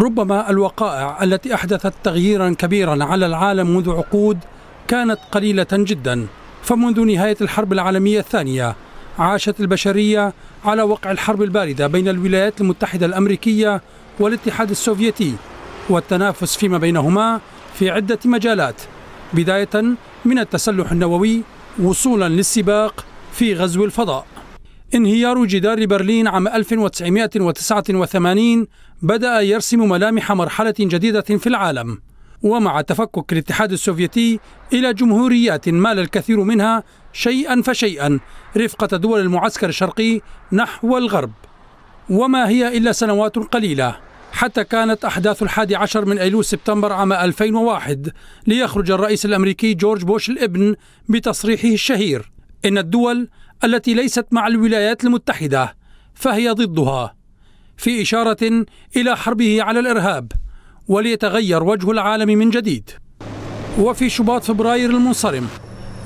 ربما الوقائع التي احدثت تغييرا كبيرا على العالم منذ عقود كانت قليله جدا فمنذ نهايه الحرب العالميه الثانيه عاشت البشريه على وقع الحرب البارده بين الولايات المتحده الامريكيه والاتحاد السوفيتي والتنافس فيما بينهما في عده مجالات بدايه من التسلح النووي وصولا للسباق في غزو الفضاء انهيار جدار برلين عام 1989 بدأ يرسم ملامح مرحلة جديدة في العالم ومع تفكك الاتحاد السوفيتي إلى جمهوريات مال الكثير منها شيئا فشيئا رفقة دول المعسكر الشرقي نحو الغرب وما هي إلا سنوات قليلة حتى كانت أحداث الحادي عشر من أيلول سبتمبر عام 2001 ليخرج الرئيس الأمريكي جورج بوش الابن بتصريحه الشهير إن الدول التي ليست مع الولايات المتحده فهي ضدها في اشاره الى حربه على الارهاب وليتغير وجه العالم من جديد وفي شباط فبراير المنصرم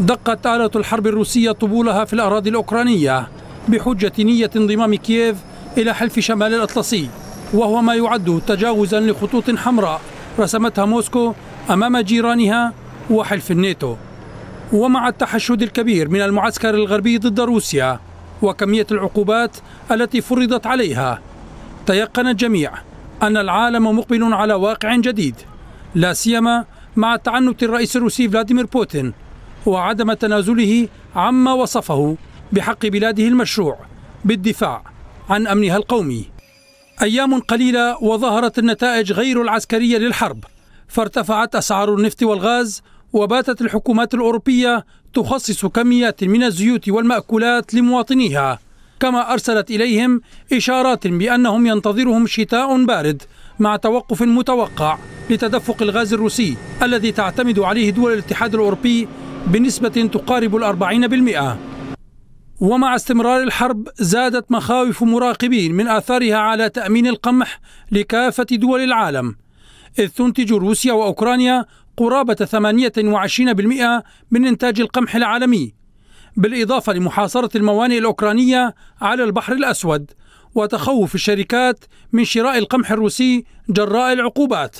دقت آلة الحرب الروسية طبولها في الأراضي الأوكرانية بحجة نية انضمام كييف إلى حلف شمال الأطلسي وهو ما يعد تجاوزا لخطوط حمراء رسمتها موسكو أمام جيرانها وحلف الناتو ومع التحشد الكبير من المعسكر الغربي ضد روسيا وكمية العقوبات التي فرضت عليها تيقن الجميع أن العالم مقبل على واقع جديد لا سيما مع تعنت الرئيس الروسي فلاديمير بوتين وعدم تنازله عما وصفه بحق بلاده المشروع بالدفاع عن امنها القومي. ايام قليله وظهرت النتائج غير العسكريه للحرب فارتفعت اسعار النفط والغاز وباتت الحكومات الأوروبية تخصص كميات من الزيوت والمأكولات لمواطنيها كما أرسلت إليهم إشارات بأنهم ينتظرهم شتاء بارد مع توقف متوقع لتدفق الغاز الروسي الذي تعتمد عليه دول الاتحاد الأوروبي بنسبة تقارب الأربعين بالمئة ومع استمرار الحرب زادت مخاوف مراقبين من آثارها على تأمين القمح لكافة دول العالم إذ تنتج روسيا وأوكرانيا قرابة 28% من إنتاج القمح العالمي بالإضافة لمحاصرة الموانئ الأوكرانية على البحر الأسود وتخوف الشركات من شراء القمح الروسي جراء العقوبات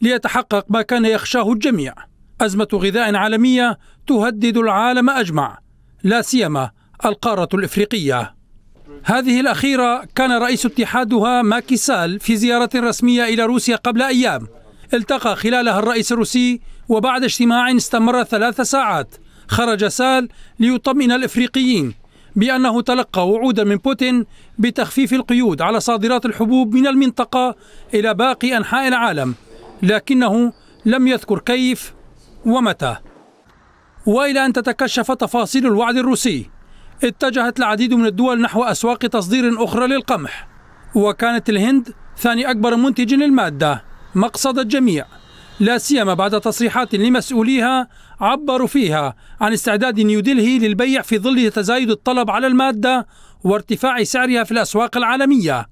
ليتحقق ما كان يخشاه الجميع أزمة غذاء عالمية تهدد العالم أجمع لا سيما القارة الإفريقية هذه الأخيرة كان رئيس اتحادها ماكي سال في زيارة رسمية إلى روسيا قبل أيام التقى خلالها الرئيس الروسي وبعد اجتماع استمر ثلاث ساعات خرج سال ليطمئن الإفريقيين بأنه تلقى وعودا من بوتين بتخفيف القيود على صادرات الحبوب من المنطقة إلى باقي أنحاء العالم لكنه لم يذكر كيف ومتى وإلى أن تتكشف تفاصيل الوعد الروسي اتجهت العديد من الدول نحو أسواق تصدير أخرى للقمح وكانت الهند ثاني أكبر منتج للمادة مقصد الجميع لا سيما بعد تصريحات لمسؤوليها عبروا فيها عن استعداد نيودلهي للبيع في ظل تزايد الطلب على المادة وارتفاع سعرها في الأسواق العالمية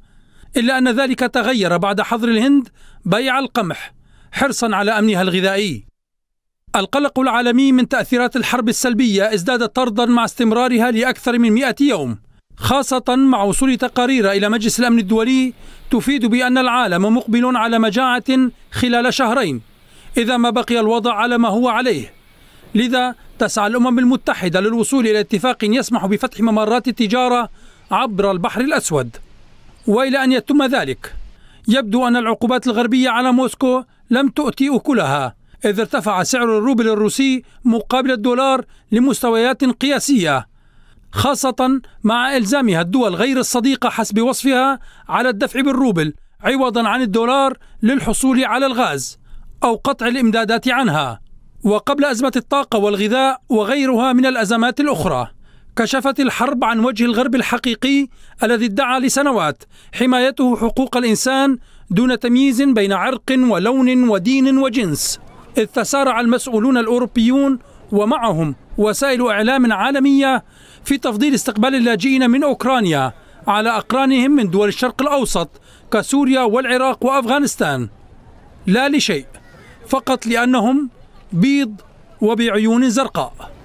إلا أن ذلك تغير بعد حظر الهند بيع القمح حرصا على أمنها الغذائي القلق العالمي من تأثيرات الحرب السلبية ازداد طردا مع استمرارها لأكثر من 100 يوم خاصة مع وصول تقارير إلى مجلس الأمن الدولي تفيد بأن العالم مقبل على مجاعة خلال شهرين إذا ما بقي الوضع على ما هو عليه لذا تسعى الأمم المتحدة للوصول إلى اتفاق يسمح بفتح ممرات التجارة عبر البحر الأسود وإلى أن يتم ذلك يبدو أن العقوبات الغربية على موسكو لم تؤتي أكلها إذ ارتفع سعر الروبل الروسي مقابل الدولار لمستويات قياسية خاصة مع إلزامها الدول غير الصديقة حسب وصفها على الدفع بالروبل عوضا عن الدولار للحصول على الغاز أو قطع الإمدادات عنها وقبل أزمة الطاقة والغذاء وغيرها من الأزمات الأخرى كشفت الحرب عن وجه الغرب الحقيقي الذي ادعى لسنوات حمايته حقوق الإنسان دون تمييز بين عرق ولون ودين وجنس إذ تسارع المسؤولون الأوروبيون ومعهم وسائل إعلام عالمية في تفضيل استقبال اللاجئين من أوكرانيا على أقرانهم من دول الشرق الأوسط كسوريا والعراق وأفغانستان لا لشيء فقط لأنهم بيض وبعيون زرقاء